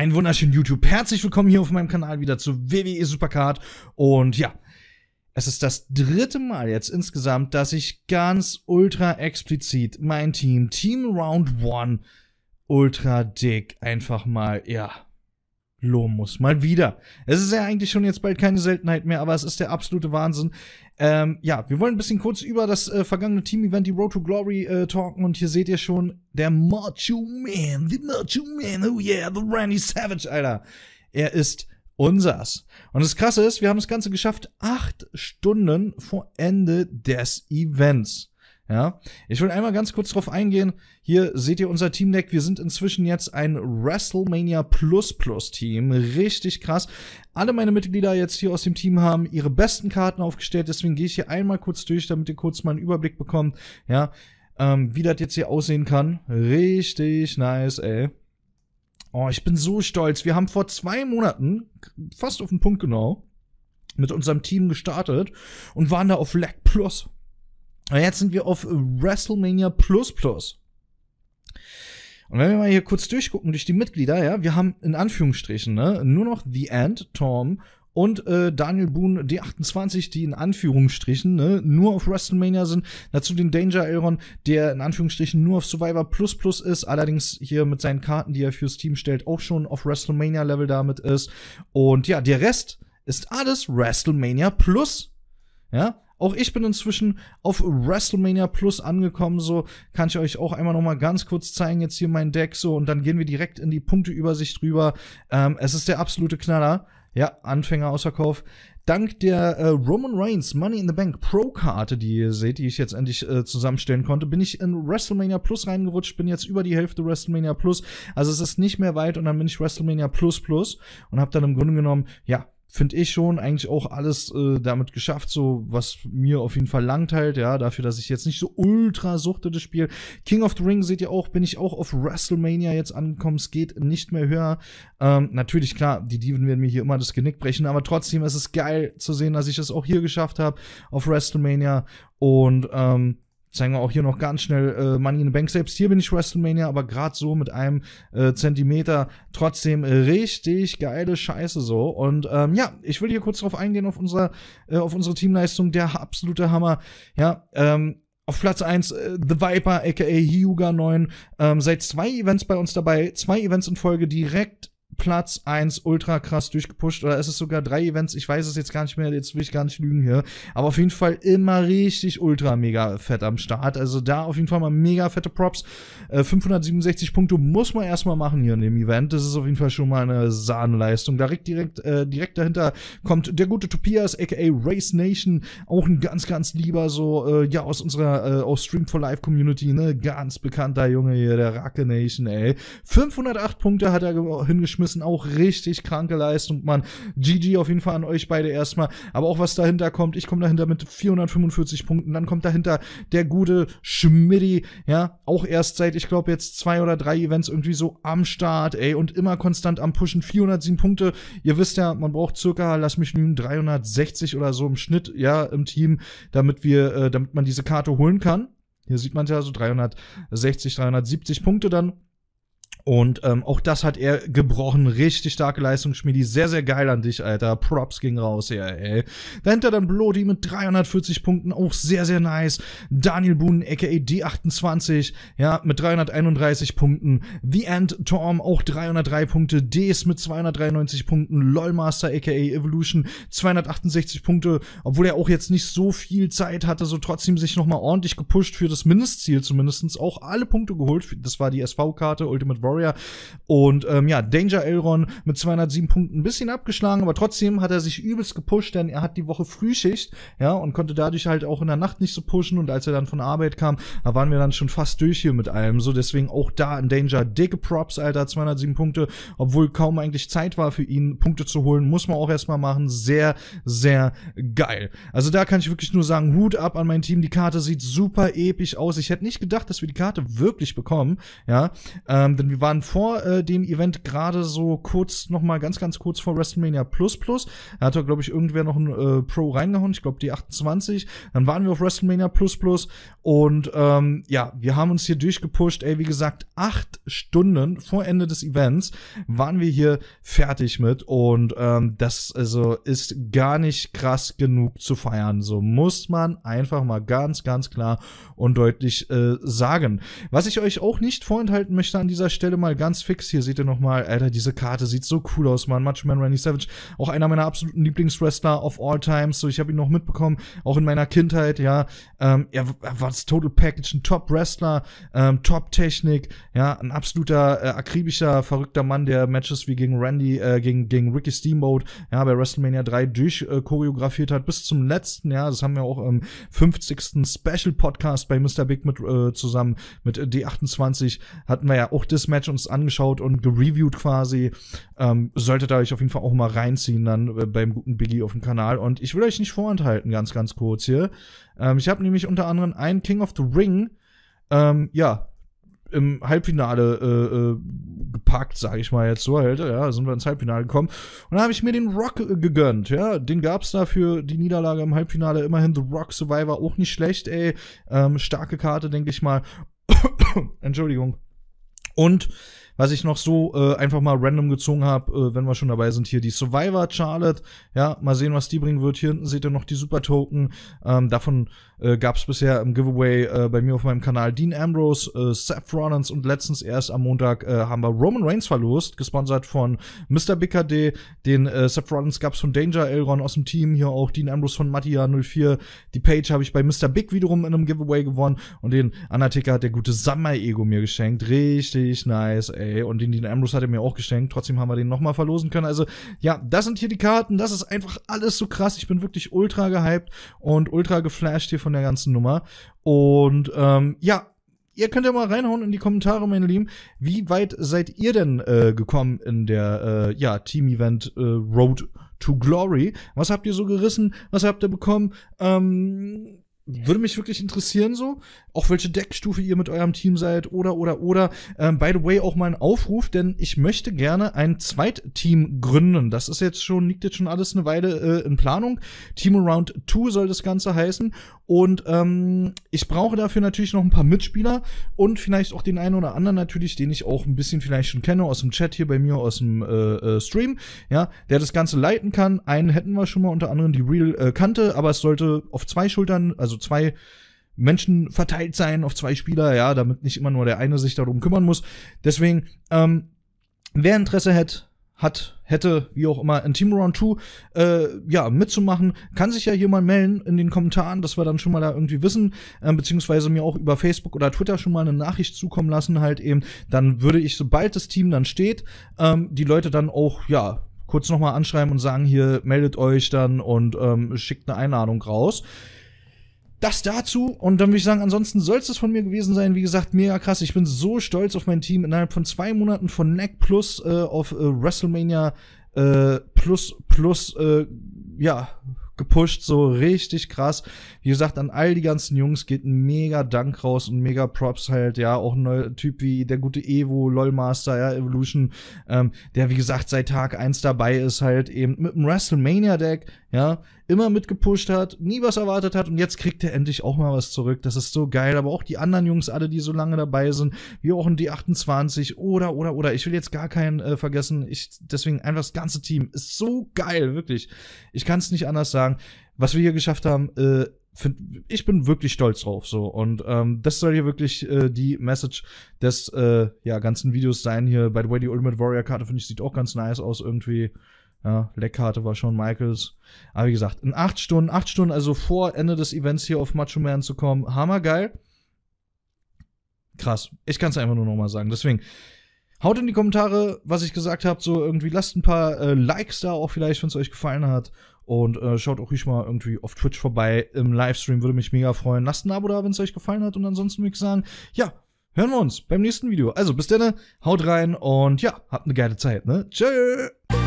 Einen wunderschönen YouTube. Herzlich willkommen hier auf meinem Kanal wieder zu WWE Supercard. Und ja, es ist das dritte Mal jetzt insgesamt, dass ich ganz ultra explizit mein Team, Team Round One, ultra dick einfach mal, ja, loben muss. Mal wieder. Es ist ja eigentlich schon jetzt bald keine Seltenheit mehr, aber es ist der absolute Wahnsinn. Ähm, ja, wir wollen ein bisschen kurz über das äh, vergangene Team-Event, die Road to Glory, äh, talken. Und hier seht ihr schon, der Macho Man, the Macho Man, oh yeah, the Randy Savage, Alter. Er ist unsers. Und das Krasse ist, wir haben das Ganze geschafft, acht Stunden vor Ende des Events. Ja, ich will einmal ganz kurz drauf eingehen. Hier seht ihr unser Team Deck. Wir sind inzwischen jetzt ein WrestleMania Plus Plus Team. Richtig krass. Alle meine Mitglieder jetzt hier aus dem Team haben ihre besten Karten aufgestellt. Deswegen gehe ich hier einmal kurz durch, damit ihr kurz mal einen Überblick bekommt. Ja, ähm, wie das jetzt hier aussehen kann. Richtig nice, ey. Oh, ich bin so stolz. Wir haben vor zwei Monaten, fast auf den Punkt genau, mit unserem Team gestartet und waren da auf Lack Plus. Und jetzt sind wir auf WrestleMania Plus Plus. Und wenn wir mal hier kurz durchgucken durch die Mitglieder, ja, wir haben in Anführungsstrichen ne, nur noch The End, Tom und äh, Daniel Boone D28, die in Anführungsstrichen ne, nur auf WrestleMania sind. Dazu den Danger Elron, der in Anführungsstrichen nur auf Survivor Plus Plus ist, allerdings hier mit seinen Karten, die er fürs Team stellt, auch schon auf WrestleMania Level damit ist. Und ja, der Rest ist alles WrestleMania Plus. Ja, auch ich bin inzwischen auf WrestleMania Plus angekommen. So kann ich euch auch einmal noch mal ganz kurz zeigen jetzt hier mein Deck so und dann gehen wir direkt in die Punkteübersicht rüber. Ähm, es ist der absolute Knaller. Ja, Anfänger Ausverkauf. Dank der äh, Roman Reigns Money in the Bank Pro-Karte, die ihr seht, die ich jetzt endlich äh, zusammenstellen konnte, bin ich in WrestleMania Plus reingerutscht, bin jetzt über die Hälfte WrestleMania Plus. Also es ist nicht mehr weit und dann bin ich WrestleMania Plus Plus und habe dann im Grunde genommen, ja, finde ich schon eigentlich auch alles äh, damit geschafft, so was mir auf jeden Fall langt halt, ja, dafür, dass ich jetzt nicht so ultra suchte das Spiel. King of the Ring seht ihr auch, bin ich auch auf WrestleMania jetzt angekommen, es geht nicht mehr höher. Ähm, natürlich, klar, die Diven werden mir hier immer das Genick brechen, aber trotzdem ist es geil zu sehen, dass ich es das auch hier geschafft habe auf WrestleMania und ähm, zeigen wir auch hier noch ganz schnell äh, Money in the Bank. Selbst hier bin ich WrestleMania, aber gerade so mit einem äh, Zentimeter trotzdem äh, richtig geile Scheiße so. Und ähm, ja, ich will hier kurz drauf eingehen auf unser, äh, auf unsere Teamleistung. Der absolute Hammer. Ja, ähm, auf Platz 1 äh, The Viper, aka Hyuga 9, ähm, seit zwei Events bei uns dabei, zwei Events in Folge direkt Platz 1 ultra krass durchgepusht oder ist es sogar drei Events? Ich weiß es jetzt gar nicht mehr, jetzt will ich gar nicht lügen hier. Aber auf jeden Fall immer richtig ultra mega fett am Start. Also da auf jeden Fall mal mega fette Props. Äh, 567 Punkte muss man erstmal machen hier in dem Event. Das ist auf jeden Fall schon mal eine Sahnenleistung. Da direkt, äh, direkt dahinter kommt der gute Tobias, aka Race Nation. Auch ein ganz, ganz lieber so, äh, ja, aus unserer, äh, aus Stream for Life Community, ne? Ganz bekannter Junge hier, der Racke Nation, ey. 508 Punkte hat er hingeschmissen das sind auch richtig kranke Leistungen, Mann. GG auf jeden Fall an euch beide erstmal. Aber auch was dahinter kommt, ich komme dahinter mit 445 Punkten. Dann kommt dahinter der gute Schmidti, ja, auch erst seit, ich glaube, jetzt zwei oder drei Events irgendwie so am Start, ey, und immer konstant am Pushen. 407 Punkte. Ihr wisst ja, man braucht circa, lass mich nun 360 oder so im Schnitt, ja, im Team, damit wir, äh, damit man diese Karte holen kann. Hier sieht man es ja so 360, 370 Punkte dann. Und ähm, auch das hat er gebrochen. Richtig starke Leistung, Schmidi. Sehr, sehr geil an dich, Alter. Props ging raus ja, ey. Dahinter dann Blody mit 340 Punkten. Auch sehr, sehr nice. Daniel Boone, a.k.a. D28, ja, mit 331 Punkten. The End Torm, auch 303 Punkte. Ds mit 293 Punkten. Lolmaster, a.k.a. Evolution, 268 Punkte. Obwohl er auch jetzt nicht so viel Zeit hatte, so trotzdem sich nochmal ordentlich gepusht für das Mindestziel zumindestens Auch alle Punkte geholt. Das war die SV-Karte, Ultimate Warrior. Warrior. Und ähm, ja, Danger Elron mit 207 Punkten ein bisschen abgeschlagen, aber trotzdem hat er sich übelst gepusht, denn er hat die Woche Frühschicht, ja, und konnte dadurch halt auch in der Nacht nicht so pushen. Und als er dann von Arbeit kam, da waren wir dann schon fast durch hier mit allem. So, deswegen auch da in Danger. Dicke Props, Alter, 207 Punkte, obwohl kaum eigentlich Zeit war für ihn, Punkte zu holen, muss man auch erstmal machen. Sehr, sehr geil. Also da kann ich wirklich nur sagen, Hut ab an mein Team. Die Karte sieht super episch aus. Ich hätte nicht gedacht, dass wir die Karte wirklich bekommen, ja, ähm, denn wir waren vor äh, dem Event gerade so kurz, noch mal ganz, ganz kurz vor WrestleMania Plus Plus. Da hat doch, glaube ich, irgendwer noch ein äh, Pro reingehauen. Ich glaube, die 28. Dann waren wir auf WrestleMania Plus Plus. Und ähm, ja, wir haben uns hier durchgepusht. Ey, wie gesagt, acht Stunden vor Ende des Events waren wir hier fertig mit. Und ähm, das also ist gar nicht krass genug zu feiern. So muss man einfach mal ganz, ganz klar und deutlich äh, sagen. Was ich euch auch nicht vorenthalten möchte an dieser Stelle, Stelle mal ganz fix. Hier seht ihr nochmal, Alter, diese Karte sieht so cool aus, Mann. Macho Man Randy Savage, auch einer meiner absoluten Lieblingswrestler of all times. So, ich habe ihn noch mitbekommen, auch in meiner Kindheit, ja. Ähm, er, war das Total Package, ein Top-Wrestler, ähm, Top-Technik, ja, ein absoluter, äh, akribischer, verrückter Mann, der Matches wie gegen Randy, äh, gegen, gegen Ricky Steamboat, ja, bei WrestleMania 3 durchchoreografiert äh, hat, bis zum letzten, ja, das haben wir auch im 50. Special Podcast bei Mr. Big mit äh, zusammen mit D28 hatten wir ja auch das Match Match uns angeschaut und gereviewt quasi. Ähm, solltet ihr euch auf jeden Fall auch mal reinziehen dann äh, beim guten Biggie auf dem Kanal. Und ich will euch nicht vorenthalten, ganz, ganz kurz hier. Ähm, ich habe nämlich unter anderem einen King of the Ring, ähm, ja, im Halbfinale äh, äh, gepackt, sage ich mal jetzt so halt. Ja, sind wir ins Halbfinale gekommen. Und da habe ich mir den Rock äh, gegönnt. Ja, den gab's da für die Niederlage im Halbfinale. Immerhin The Rock Survivor auch nicht schlecht, ey. Ähm, starke Karte, denke ich mal. Entschuldigung. Und was ich noch so äh, einfach mal random gezogen habe, äh, wenn wir schon dabei sind, hier die Survivor Charlotte. Ja, mal sehen, was die bringen wird. Hier hinten seht ihr noch die Super Token. Ähm, davon äh, gab es bisher im Giveaway äh, bei mir auf meinem Kanal Dean Ambrose, äh, Seth Rollins und letztens erst am Montag äh, haben wir Roman Reigns verlost, gesponsert von Mr. BKD. Den äh, Seth Rollins gab es von Danger Elron aus dem Team, hier auch Dean Ambrose von Mattia 04. Die Page habe ich bei Mr. Big wiederum in einem Giveaway gewonnen und den Undertaker hat der gute Summer Ego mir geschenkt. Richtig nice, ey ey. Und den, den Ambrose hat er mir auch geschenkt. Trotzdem haben wir den nochmal verlosen können. Also, ja, das sind hier die Karten. Das ist einfach alles so krass. Ich bin wirklich ultra gehypt und ultra geflasht hier von der ganzen Nummer. Und ähm, ja, ihr könnt ja mal reinhauen in die Kommentare, meine Lieben. Wie weit seid ihr denn äh, gekommen in der äh, ja, Team-Event äh, Road to Glory? Was habt ihr so gerissen? Was habt ihr bekommen? Ähm, würde mich wirklich interessieren, so, auch welche Deckstufe ihr mit eurem Team seid oder oder oder. Ähm, by the way, auch mal ein Aufruf, denn ich möchte gerne ein Zweitteam gründen. Das ist jetzt schon, liegt jetzt schon alles eine Weile äh, in Planung. Team Around 2 soll das Ganze heißen. Und ähm, ich brauche dafür natürlich noch ein paar Mitspieler und vielleicht auch den einen oder anderen natürlich, den ich auch ein bisschen vielleicht schon kenne aus dem Chat hier bei mir, aus dem äh, äh, Stream, ja, der das Ganze leiten kann. Einen hätten wir schon mal, unter anderem die Real äh, Kante, aber es sollte auf zwei Schultern, also zwei Menschen verteilt sein auf zwei Spieler, ja, damit nicht immer nur der eine sich darum kümmern muss. Deswegen, ähm, wer Interesse hat, hat, hätte, wie auch immer, in Team Round 2 äh, ja, mitzumachen, kann sich ja hier mal melden in den Kommentaren, dass wir dann schon mal da irgendwie wissen, äh, beziehungsweise mir auch über Facebook oder Twitter schon mal eine Nachricht zukommen lassen, halt eben, dann würde ich, sobald das Team dann steht, ähm, die Leute dann auch, ja, kurz nochmal anschreiben und sagen, hier meldet euch dann und ähm, schickt eine Einladung raus das dazu. Und dann würde ich sagen, ansonsten soll es von mir gewesen sein. Wie gesagt, mega krass. Ich bin so stolz auf mein Team. Innerhalb von zwei Monaten von Neck Plus äh, auf äh, WrestleMania äh, Plus Plus, äh, ja, gepusht. So richtig krass. Wie gesagt, an all die ganzen Jungs geht ein mega Dank raus und mega Props halt. Ja, auch ein neuer Typ wie der gute Evo, LOLmaster, ja, Evolution, ähm, der wie gesagt seit Tag 1 dabei ist halt eben mit dem WrestleMania-Deck. Ja, immer mitgepusht hat, nie was erwartet hat und jetzt kriegt er endlich auch mal was zurück. Das ist so geil. Aber auch die anderen Jungs, alle, die so lange dabei sind, wie auch in D28 oder, oder, oder. Ich will jetzt gar keinen äh, vergessen. Ich, deswegen einfach das ganze Team ist so geil, wirklich. Ich kann es nicht anders sagen. Was wir hier geschafft haben, äh, find, ich bin wirklich stolz drauf so und ähm, das soll hier wirklich äh, die Message des äh, ja ganzen Videos sein hier. By the way, die Ultimate Warrior Karte finde ich sieht auch ganz nice aus irgendwie. Ja, Leckkarte war schon Michaels. Aber wie gesagt, in acht Stunden, acht Stunden, also vor Ende des Events hier auf Macho Man zu kommen, hammergeil. Krass. Ich kann es einfach nur nochmal sagen. Deswegen, haut in die Kommentare, was ich gesagt habe. So irgendwie lasst ein paar äh, Likes da auch vielleicht, wenn es euch gefallen hat. Und äh, schaut auch ruhig mal irgendwie auf Twitch vorbei im Livestream, würde mich mega freuen. Lasst ein Abo da, wenn es euch gefallen hat. Und ansonsten würde ich sagen, ja, hören wir uns beim nächsten Video. Also bis dann, haut rein und ja, habt eine geile Zeit, ne? Tschüss!